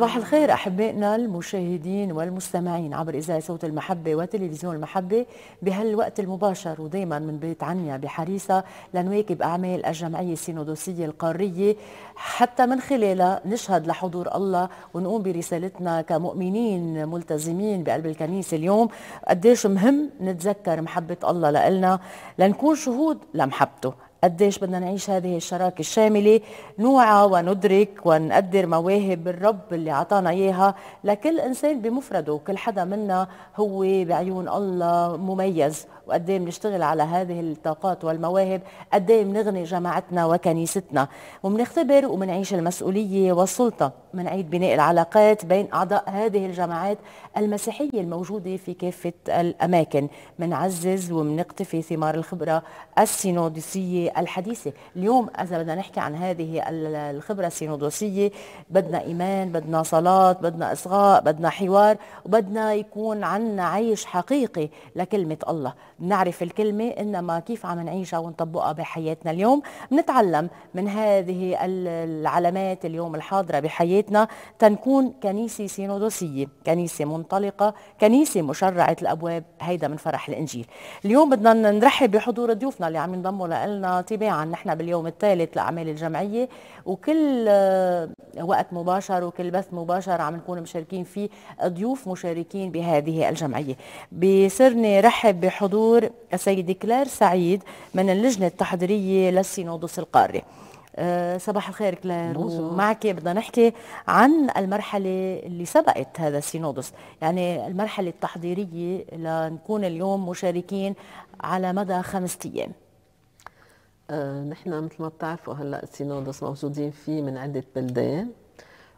صباح الخير أحبائنا المشاهدين والمستمعين عبر إذاعة صوت المحبة وتلفزيون المحبة بهالوقت المباشر ودايما من بيت عنيا بحريصة لنواكب أعمال الجمعية السينودوسية القارية حتى من خلالها نشهد لحضور الله ونقوم برسالتنا كمؤمنين ملتزمين بقلب الكنيسة اليوم قديش مهم نتذكر محبة الله لنا لنكون شهود لمحبته قديش بدنا نعيش هذه الشراكة الشاملة نوعى وندرك ونقدر مواهب الرب اللي عطانا إياها لكل إنسان بمفرده وكل حدا منا هو بعيون الله مميز وقد ايه بنشتغل على هذه الطاقات والمواهب قد ايه بنغني جماعتنا وكنيستنا وبنختبر وبنعيش المسؤوليه والسلطه بنعيد بناء العلاقات بين اعضاء هذه الجماعات المسيحيه الموجوده في كافه الاماكن بنعزز وبنقتفي ثمار الخبره السينودسيه الحديثه اليوم اذا بدنا نحكي عن هذه الخبره السينودسيه بدنا ايمان بدنا صلاه بدنا اصغاء بدنا حوار وبدنا يكون عنا عيش حقيقي لكلمه الله نعرف الكلمة إنما كيف عم نعيشها ونطبقها بحياتنا اليوم بنتعلم من هذه العلامات اليوم الحاضرة بحياتنا تنكون كنيسة سينودوسية كنيسة منطلقة كنيسة مشرعة الأبواب هيدا من فرح الإنجيل اليوم بدنا نرحب بحضور ضيوفنا اللي عم ينضموا لنا تباعا نحن باليوم الثالث لأعمال الجمعية وكل آه، وقت مباشر وكل بث مباشر عم نكون مشاركين فيه ضيوف مشاركين بهذه الجمعية بسرني رحب بحضور الدكتور السيدة كلير سعيد من اللجنة التحضيرية للسينودوس القاري آه، صباح الخير كلير معك بدنا نحكي عن المرحلة اللي سبقت هذا السينودوس يعني المرحلة التحضيرية لنكون اليوم مشاركين على مدى خمسة أيام آه، نحن مثل ما بتعرفوا هلا السينودوس موجودين فيه من عدة بلدان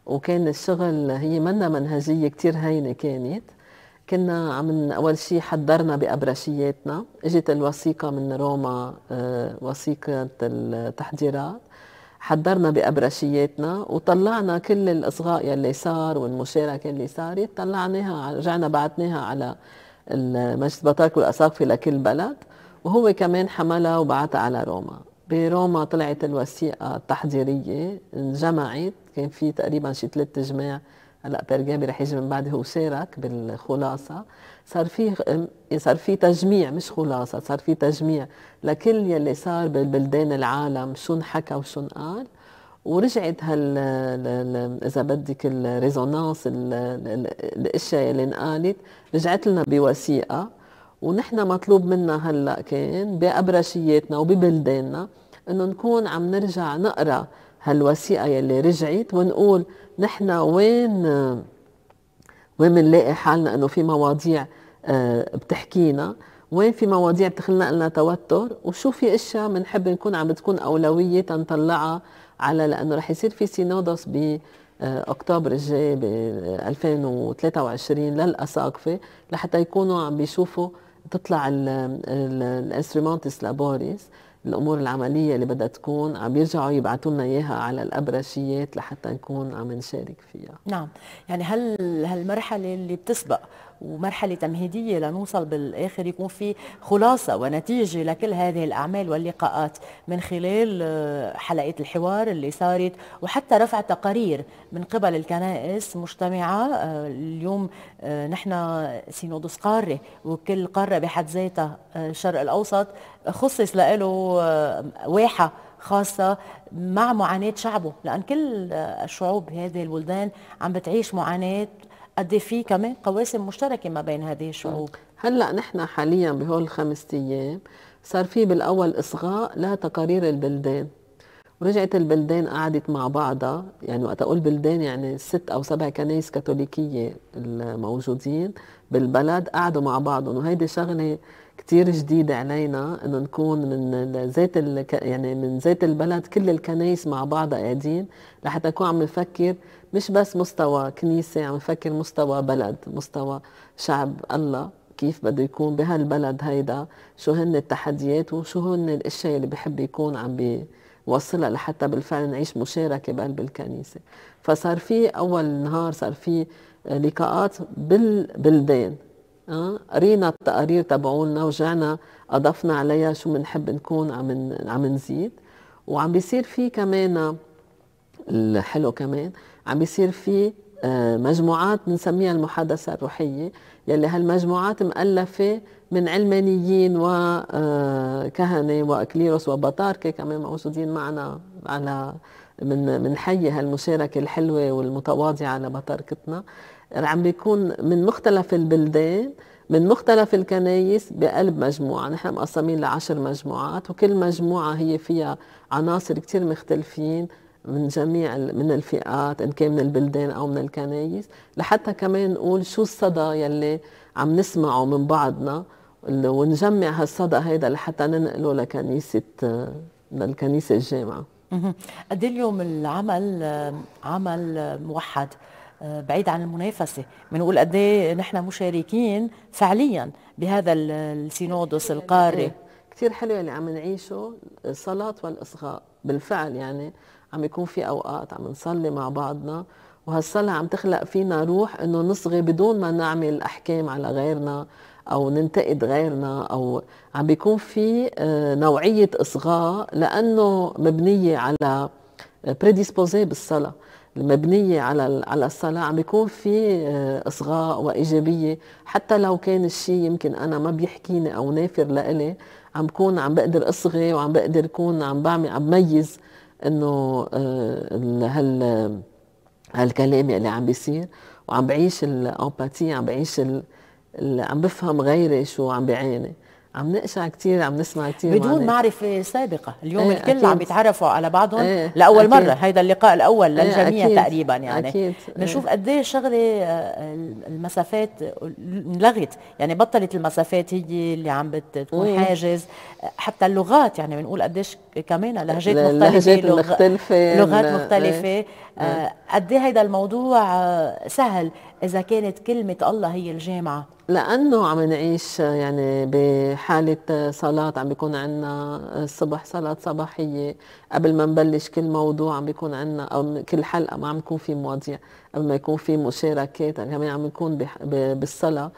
وكان الشغل هي منا منهجيه كثير هينه كانت كنا عم اول شيء حضرنا بابرشياتنا اجت الوثيقه من روما آه، وثيقه التحضيرات حضرنا بابرشياتنا وطلعنا كل الاصغاء يلي صار والمشاركه اللي صارت طلعناها رجعنا بعثناها على مجلس بطارك والاساقفه لكل بلد وهو كمان حملها وبعثها على روما بروما طلعت الوثيقه التحضيريه انجمعت كان في تقريبا شي ثلاث جماع هلا برجامي رح يجي من بعده وشارك بالخلاصه صار في إيه، صار في تجميع مش خلاصه صار في تجميع لكل يلي صار بالبلدان العالم شو انحكى وشو انقال ورجعت هال اذا بدك الريزونانس الاشياء اللي انقالت رجعت لنا بوثيقه ونحن مطلوب منا هلا كان بابرشياتنا وببلداننا انه نكون عم نرجع نقرا هالوثيقه يلي رجعت ونقول نحن وين وين بنلاقي حالنا انه في مواضيع آه، بتحكينا وين في مواضيع بتخلق لنا توتر وشو في اشياء بنحب نكون عم بتكون اولويه تنطلعها على لانه رح يصير في سينودوس ب آه، اكتوبر الجاي ب 2023 آه، للاساقفه لحتى يكونوا عم بيشوفوا تطلع الانسترومنتس لابوريس الامور العمليه اللي بدها تكون عم يرجعوا يبعثوا لنا اياها على الابرشيات لحتى نكون عم نشارك فيها نعم يعني هل هالمرحله اللي بتسبق ومرحله تمهيديه لنوصل بالاخر يكون في خلاصه ونتيجه لكل هذه الاعمال واللقاءات من خلال آه، حلقه الحوار اللي صارت وحتى رفع تقارير من قبل الكنائس مجتمعه آه، اليوم آه، نحن سينودس قاره وكل قاره بحد ذاتها الشرق الاوسط خصص له واحه خاصة مع معاناة شعبه لأن كل الشعوب هذه البلدان عم بتعيش معاناة قد في كمان قواسم مشتركه ما بين هذه الشعوب هلا نحن حاليا بهول الخمس ايام صار في بالاول اصغاء لتقارير البلدان ورجعت البلدان قعدت مع بعضها يعني وقت اقول بلدان يعني ست او سبع كنايس كاثوليكيه الموجودين بالبلد قعدوا مع بعضهم وهيدي شغله كثير جديدة علينا انه نكون من ذات يعني من ذات البلد كل الكنايس مع بعضها قاعدين لحتى نكون عم نفكر مش بس مستوى كنيسة عم نفكر مستوى بلد مستوى شعب الله كيف بده يكون بهالبلد هيدا شو هن التحديات وشو هن الاشياء اللي بحب يكون عم بيوصلها لحتى بالفعل نعيش مشاركه بقلب الكنيسه فصار في اول نهار صار في لقاءات بالبلدان أه؟ قرينا التقارير تبعولنا ورجعنا اضفنا عليها شو بنحب نكون عم عم نزيد وعم بيصير في كمان الحلو كمان عم بيصير في آه، مجموعات بنسميها المحادثة الروحية يلي هالمجموعات مؤلفة من علمانيين وكهنة آه، وأكليروس وبطاركة كمان موجودين معنا على من من حي هالمشاركة الحلوة والمتواضعة على بطاركتنا عم بيكون من مختلف البلدان من مختلف الكنايس بقلب مجموعة نحن مقسمين لعشر مجموعات وكل مجموعة هي فيها عناصر كتير مختلفين من جميع من الفئات ان كان من البلدان او من الكنايس لحتى كمان نقول شو الصدى يلي عم نسمعه من بعضنا ونجمع هالصدى هيدا لحتى ننقله لكنيسه للكنيسه الجامعه قد إيه اليوم العمل عمل موحد آه، بعيد عن المنافسة بنقول قد إيه نحن مشاركين فعليا بهذا السينودوس القاري كثير حلو اللي عم نعيشه الصلاة والإصغاء بالفعل يعني عم يكون في اوقات عم نصلي مع بعضنا وهالصلاة عم تخلق فينا روح انه نصغي بدون ما نعمل احكام على غيرنا او ننتقد غيرنا او عم بيكون في آه، نوعية اصغاء لانه مبنية على بريديسبوزي آه، بالصلاة المبنية على على الصلاة عم بيكون في آه، اصغاء وايجابية حتى لو كان الشيء يمكن انا ما بيحكيني او نافر لإلي عم بكون عم بقدر اصغي وعم بقدر كون عم بعمل عم بميز انه آه، هال هالكلام يلي عم بيصير وعم بعيش الامباتي عم بعيش ال... عم بفهم غيري شو عم بيعاني عم نقشع كثير عم نسمع كثير بدون معرفه سابقه اليوم ايه الكل أكيد. عم يتعرفوا على بعضهم ايه لاول أكيد. مره هيدا اللقاء الاول إيه، للجميع ايه تقريبا يعني أكيد. إيه. نشوف قد ايه شغله آه، المسافات انلغت يعني بطلت المسافات هي اللي عم بتكون ايه. حاجز حتى اللغات يعني بنقول قد ايش كمان لهجات مختلفه لهجات مختلفه لغات مختلفه إيه. آه، ايه. قد ايه هيدا الموضوع آه، سهل اذا كانت كلمه الله هي الجامعه لانه عم نعيش يعني بحاله صلاه عم بيكون عندنا الصبح صلاه صباحيه قبل ما نبلش كل موضوع عم بيكون عندنا او كل حلقه ما عم يكون في مواضيع قبل ما يكون في مشاركات يعني كمان عم يكون بالصلاه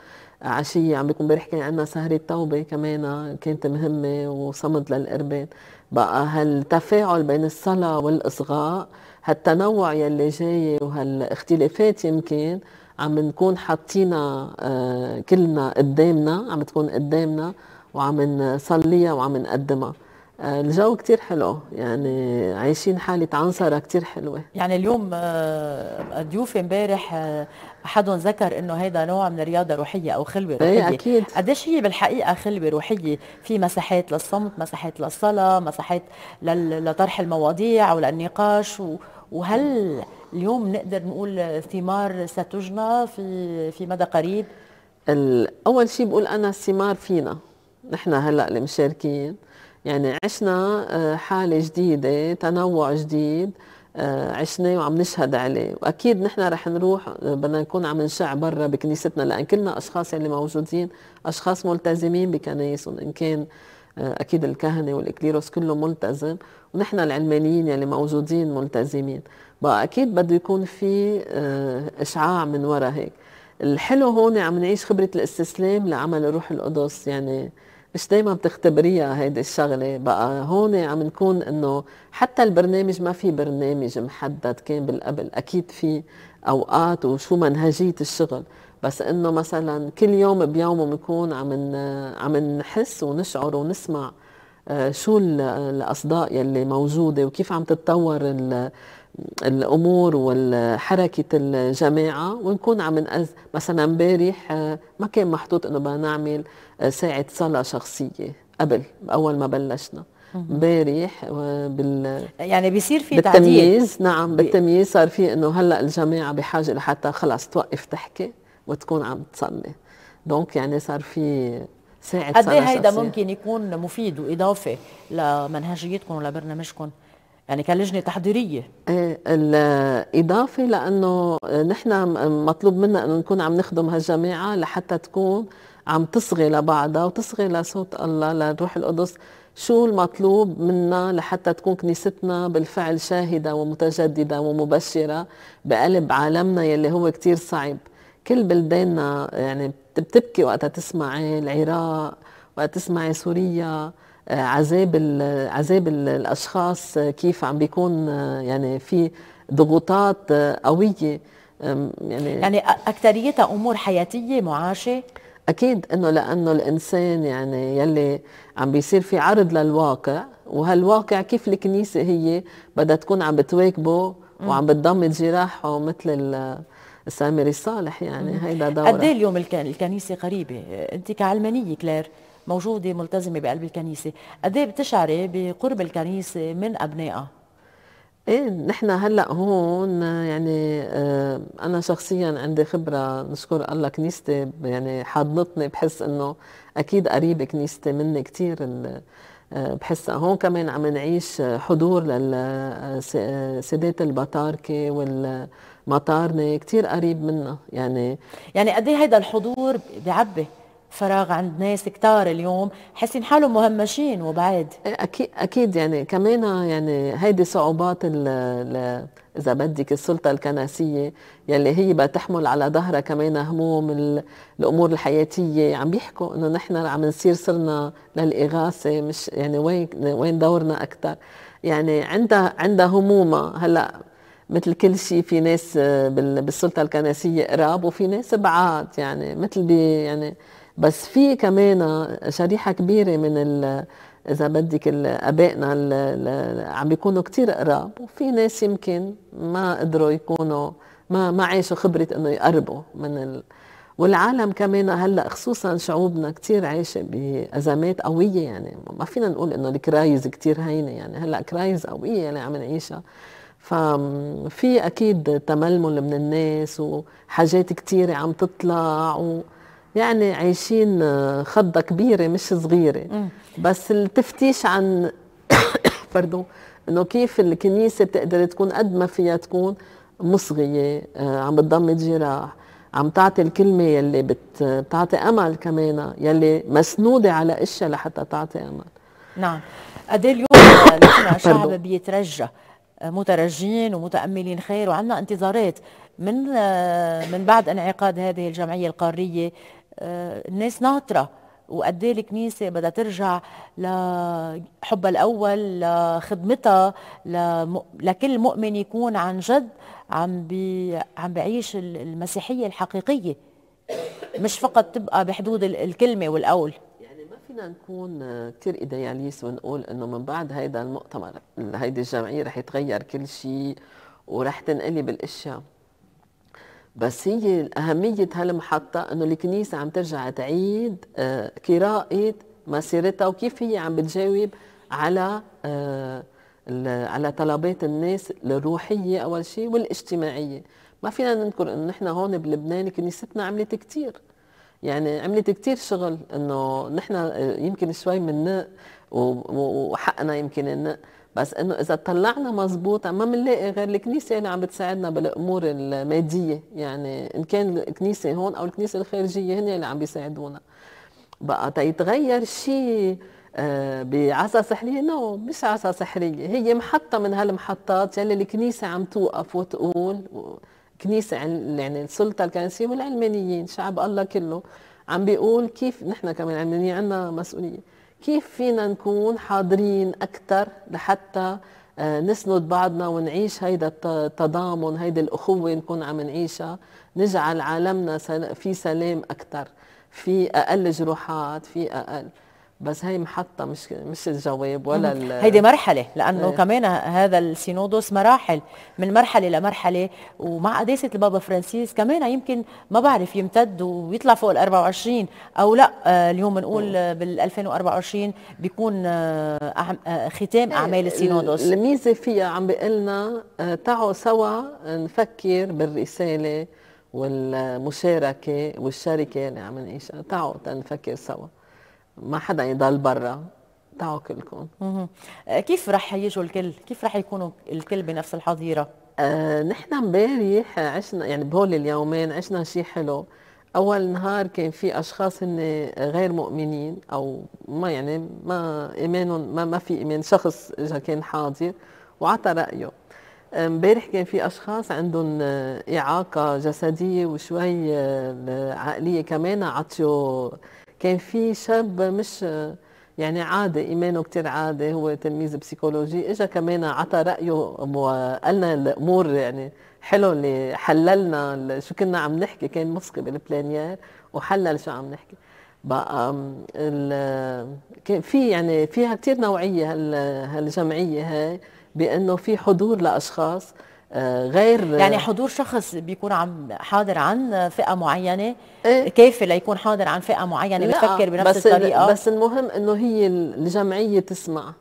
عشية عم بيكون امبارح كان عندنا سهرة توبة كمان كانت مهمة وصمد للقربان بقى هالتفاعل بين الصلاة والإصغاء هالتنوع يلي جاي وهالاختلافات يمكن عم نكون حاطينا آه، كلنا قدامنا عم تكون قدامنا وعم نصليها وعم نقدمها آه، الجو كتير حلو يعني عايشين حالة عنصرة كتير حلوة يعني اليوم آه، ضيوفي امبارح حدهم ذكر انه هذا نوع من الرياضة روحية او خلوة إيه، روحية ايه اكيد قديش هي بالحقيقة خلوة روحية في مساحات للصمت مساحات للصلاة مساحات لطرح المواضيع او للنقاش و... وهل اليوم نقدر نقول ثمار ستجنى في في مدى قريب؟ اول شيء بقول انا الثمار فينا نحن هلا المشاركين يعني عشنا آه، حاله جديده تنوع جديد آه، عشناه وعم نشهد عليه واكيد نحن رح نروح آه، بدنا نكون عم نشع برا بكنيستنا لان كلنا اشخاص اللي موجودين اشخاص ملتزمين بكنايسهم ان كان آه، اكيد الكهنه والاكليروس كله ملتزم ونحن العلمانيين يلي موجودين ملتزمين بقى اكيد بده يكون في آه، اشعاع من وراء هيك الحلو هون عم نعيش خبره الاستسلام لعمل الروح القدس يعني مش دايما بتختبريها هيدي الشغله بقى هون عم نكون انه حتى البرنامج ما في برنامج محدد كان بالقبل اكيد في اوقات وشو منهجيه الشغل بس انه مثلا كل يوم بيوم بنكون عم عم نحس ونشعر ونسمع آه، شو الاصداء يلي موجوده وكيف عم تتطور الامور والحركه الجماعه ونكون عم نأز مثلا امبارح آه، ما كان محطوط انه بدنا نعمل آه، ساعه صلاه شخصيه قبل اول ما بلشنا امبارح بال يعني بيصير في بالتمييز تعديل. نعم بالتمييز صار في انه هلا الجماعه بحاجه لحتى خلص توقف تحكي وتكون عم تصلي دونك يعني صار في ساعد قد ايه هيدا ممكن يكون مفيد واضافه لمنهجيتكم ولبرنامجكم يعني كلجنه تحضيريه ايه الاضافه لانه نحن مطلوب منا انه نكون عم نخدم هالجماعه لحتى تكون عم تصغي لبعضها وتصغي لصوت الله للروح القدس شو المطلوب منا لحتى تكون كنيستنا بالفعل شاهده ومتجدده ومبشره بقلب عالمنا يلي هو كتير صعب كل بلداننا يعني بتبكي وقتها تسمعي العراق وقت تسمعي سوريا آه، عذاب عذاب الاشخاص آه، كيف عم بيكون آه، يعني في ضغوطات قويه يعني يعني اكثريتها امور حياتيه معاشه اكيد انه لانه الانسان يعني يلي عم بيصير في عرض للواقع وهالواقع كيف الكنيسه هي بدها تكون عم بتواكبه وعم بتضمد جراحه مثل سامري صالح يعني هيدا دوره قد إيه اليوم الكنيسه قريبه انت كعلمانيه كلير موجوده ملتزمه بقلب الكنيسه قد إيه بتشعري بقرب الكنيسه من ابنائها ايه نحن هلا هون يعني آه انا شخصيا عندي خبره نشكر الله كنيستي يعني حضنتني بحس انه اكيد قريبه كنيستي مني كثير آه، بحسها هون كمان عم نعيش حضور للسيدات آه، آه، البطاركه وال مطارنا كثير قريب منا يعني يعني قد ايه هيدا الحضور بيعبي فراغ عند ناس كتار اليوم حاسين حالهم مهمشين وبعيد إيه، اكيد اكيد يعني كمان يعني هيدي صعوبات ال اذا بدك السلطه الكنسيه يلي هي بقى تحمل على ظهرها كمان هموم الامور الحياتيه عم بيحكوا انه نحن عم نصير صرنا للاغاثه مش يعني وين وين دورنا اكثر يعني عندها عندها همومها هلا مثل كل شيء في ناس آه، بالسلطه الكنسيه قراب وفي ناس بعاد يعني مثل بي يعني بس في كمان آه، شريحه كبيره من ال اذا بدك ابائنا عم بيكونوا كثير قراب وفي ناس يمكن ما قدروا يكونوا ما ما عاشوا خبره انه يقربوا من ال... والعالم كمان هلا خصوصا شعوبنا كثير عايشه بازمات قويه يعني ما فينا نقول انه الكرايز كثير هينه يعني هلا كرايز قويه اللي يعني عم نعيشها ففي اكيد تململ من الناس وحاجات كثيره عم تطلع و يعني عايشين آه، خضه كبيره مش صغيره بس التفتيش عن باردون انه كيف الكنيسه بتقدر تكون قد ما فيها تكون مصغيه آه، عم بتضمد جراح عم تعطي الكلمة يلي بتعطي أمل كمان يلي مسنودة على أشياء لحتى تعطي أمل نعم قد إيه اليوم نحن شعب بيترجى مترجين ومتاملين خير وعندنا انتظارات من آه، من بعد انعقاد هذه الجمعيه القاريه آه، الناس ناطره وقد ايه الكنيسة بدها ترجع لحبها الأول لخدمتها لكل مؤمن يكون عن جد عم بي عم بعيش المسيحية الحقيقية مش فقط تبقى بحدود الكلمة والقول فينا نكون كثير ايدياليست ونقول انه من بعد هيدا المؤتمر هيدي الجمعيه رح يتغير كل شيء ورح تنقلب الاشياء بس هي أهمية هالمحطة أنه الكنيسة عم ترجع تعيد آه، قراءة مسيرتها وكيف هي عم بتجاوب على آه، على طلبات الناس الروحية أول شيء والاجتماعية ما فينا ننكر أنه نحن هون بلبنان كنيستنا عملت كتير يعني عملت كتير شغل انه نحن يمكن شوي من وحقنا يمكن ان بس انه اذا طلعنا مزبوطة ما بنلاقي غير الكنيسه اللي عم بتساعدنا بالامور الماديه يعني ان كان الكنيسه هون او الكنيسه الخارجيه هن اللي عم بيساعدونا بقى تيتغير شيء آه، بعصا سحريه نو مش عصا سحريه هي محطه من هالمحطات يلي الكنيسه عم توقف وتقول و... كنيسه يعني السلطه الكنسيه والعلمانيين شعب الله كله عم بيقول كيف نحن كمان علمانيين عندنا مسؤوليه كيف فينا نكون حاضرين اكثر لحتى آه، نسند بعضنا ونعيش هيدا التضامن هيدي الاخوه نكون عم نعيشها نجعل عالمنا في سلام اكثر في اقل جروحات في اقل بس هي محطة مش مش الجواب ولا هيدي مرحلة لأنه ايه. كمان هذا السينودوس مراحل من مرحلة لمرحلة ومع قداسة البابا فرانسيس كمان يمكن ما بعرف يمتد ويطلع فوق ال 24 أو لا آه، اليوم بنقول إيه. بال 2024 بيكون آه، آه، ختام إيه، أعمال السينودوس الميزة فيها عم بيقلنا تعوا سوا نفكر بالرسالة والمشاركة والشركة اللي عم نعيشها تعوا تنفكر سوا ما حدا يضل برا تعوا كلكم آه، كيف رح يجوا الكل؟ كيف رح يكونوا الكل بنفس الحظيره؟ آه نحن امبارح عشنا يعني بهول اليومين عشنا شيء حلو اول نهار كان في اشخاص هن غير مؤمنين او ما يعني ما ايمانهم ما ما في ايمان شخص اجى كان حاضر وعطى رايه امبارح كان في اشخاص عندهم اعاقه جسديه وشوي آه، عقليه كمان عطيوا كان في شاب مش يعني عادي ايمانه كتير عادي هو تلميذ بسيكولوجي اجى كمان عطى رايه وقالنا الامور يعني حلو اللي حللنا شو كنا عم نحكي كان مسكي بالبلانيير وحلل شو عم نحكي بقى كان في يعني فيها كتير نوعيه هالجمعيه هاي بانه في حضور لاشخاص غير يعني حضور شخص بيكون عم حاضر عن فئه معينه إيه؟ كافي ليكون حاضر عن فئه معينه بتفكر بنفس بس الطريقه بس المهم انه هي الجمعيه تسمع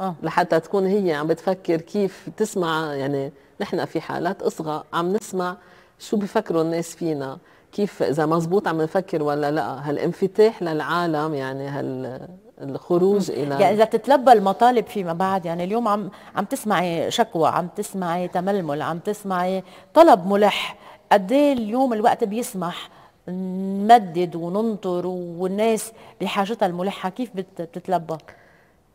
آه. لحتى تكون هي عم بتفكر كيف تسمع يعني نحن في حالات اصغى عم نسمع شو بفكروا الناس فينا كيف اذا مزبوط عم نفكر ولا لا هالانفتاح للعالم يعني هال الخروج الى يعني اذا بتتلبى المطالب فيما بعد يعني اليوم عم عم تسمعي شكوى عم تسمعي تململ عم تسمعي طلب ملح قد إيه اليوم الوقت بيسمح نمدد وننطر والناس بحاجتها الملحه كيف بتتلبى؟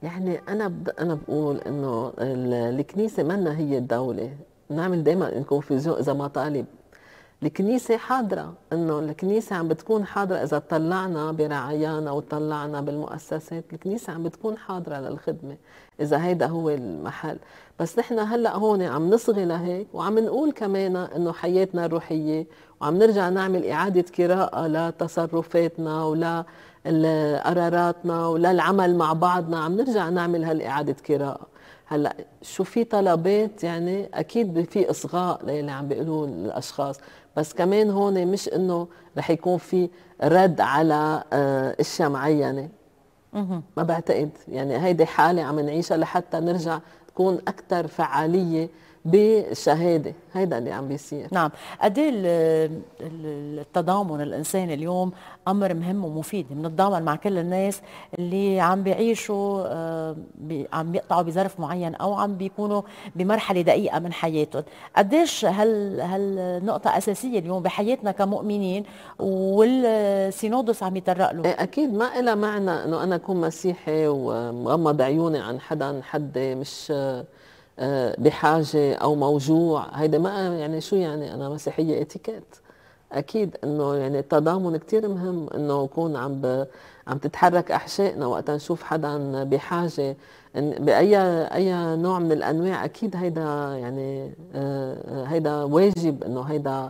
يعني انا ب... انا بقول انه الكنيسه منا هي الدوله نعمل دائما انكونفيزيون اذا مطالب الكنيسة حاضرة انه الكنيسة عم بتكون حاضرة اذا طلعنا برعايانا وطلعنا بالمؤسسات الكنيسة عم بتكون حاضرة للخدمة اذا هيدا هو المحل بس نحن هلا هون عم نصغي لهيك وعم نقول كمان انه حياتنا الروحية وعم نرجع نعمل اعادة قراءة لتصرفاتنا ولا قراراتنا ولا العمل مع بعضنا عم نرجع نعمل هالاعادة قراءة هلا شو في طلبات يعني اكيد في اصغاء للي عم بيقولوه الاشخاص بس كمان هون مش انه رح يكون في رد على آه، اشياء معينه ما بعتقد يعني هيدي حاله عم نعيشها لحتى نرجع تكون اكثر فعاليه بالشهاده هيدا اللي عم بيصير نعم قد إيه التضامن الانساني اليوم امر مهم ومفيد بنتضامن مع كل الناس اللي عم بيعيشوا آه، عم بيقطعوا بظرف معين او عم بيكونوا بمرحله دقيقه من حياتهم قديش هال هالنقطه اساسيه اليوم بحياتنا كمؤمنين والسينودس عم يتطرق له إيه، اكيد ما لها معنى انه انا اكون مسيحي ومغمض عيوني عن حدا حد مش آه، بحاجه او موجوع هيدا ما يعني شو يعني انا مسيحيه اتيكيت اكيد انه يعني التضامن كثير مهم انه يكون عم ب... عم تتحرك احشائنا وقت نشوف حدا بحاجه باي اي نوع من الانواع اكيد هيدا يعني آه، آه، هيدا واجب انه هيدا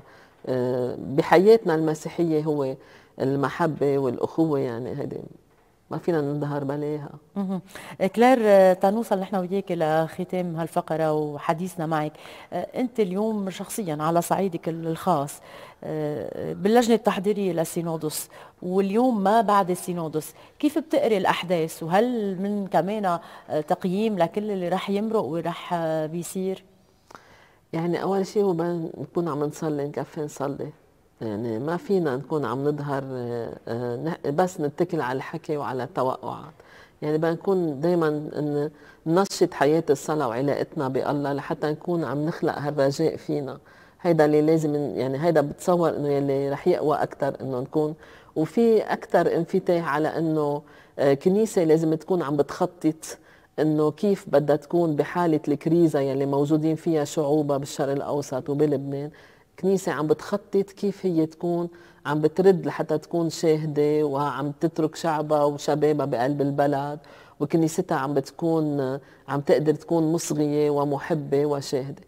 بحياتنا المسيحيه هو المحبه والاخوه يعني هيدي ما فينا ننبهر بلاها إيه، كلير آه، تنوصل نحن وياك لختام هالفقره وحديثنا معك آه، انت اليوم شخصيا على صعيدك الخاص آه، باللجنه التحضيريه للسينودوس واليوم ما بعد السينودس كيف بتقري الاحداث وهل من كمان تقييم لكل اللي راح يمرق وراح بيصير يعني اول شيء هو بنكون عم نصلي نكفي نصلي يعني ما فينا نكون عم نظهر آه، آه، بس نتكل على الحكي وعلى التوقعات يعني بدنا نكون دائما ننشط حياه الصلاه وعلاقتنا بالله لحتى نكون عم نخلق هالرجاء فينا هيدا اللي لازم يعني هيدا بتصور انه يلي رح يقوى اكثر انه نكون وفي اكثر انفتاح على انه آه، كنيسه لازم تكون عم بتخطط انه كيف بدها تكون بحاله الكريزه يلي موجودين فيها شعوبها بالشرق الاوسط وبلبنان كنيسة عم بتخطط كيف هي تكون عم بترد لحتى تكون شاهدة وعم تترك شعبها وشبابها بقلب البلد وكنيستها عم بتكون عم تقدر تكون مصغية ومحبة وشاهدة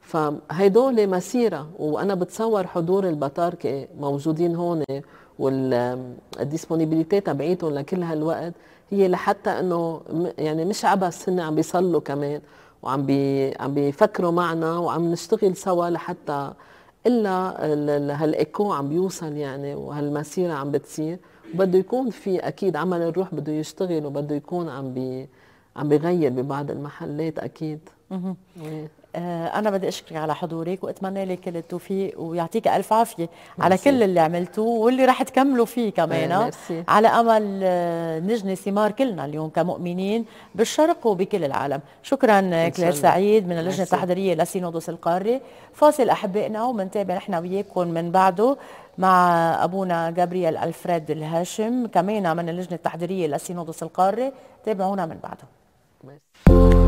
فهيدول مسيرة وأنا بتصور حضور البطاركة موجودين هون والديسبونيبيليتي تبعيتهم لكل هالوقت هي لحتى انه يعني مش عبس هن عم بيصلوا كمان وعم بي عم بيفكروا معنا وعم نشتغل سوا لحتى الا هالايكو عم بيوصل يعني وهالمسيره عم بتصير بده يكون في اكيد عمل الروح بده يشتغل وبده يكون عم بي عم بيغير ببعض المحلات اكيد آه، أنا بدي أشكرك على حضورك وأتمنى لك كل التوفيق ويعطيك ألف عافية على كل اللي عملتوه واللي راح تكملوا فيه كمان آه. مرسي. على أمل آه، نجني ثمار كلنا اليوم كمؤمنين بالشرق وبكل العالم شكرا كلير سعيد من اللجنة مرسي. التحضيرية لسينودوس القاري فاصل أحبائنا ومنتابع نحن وياكم من بعده مع أبونا جابرييل ألفريد الهاشم كمان من اللجنة التحضيرية لسينودوس القاري تابعونا من بعده مرسي.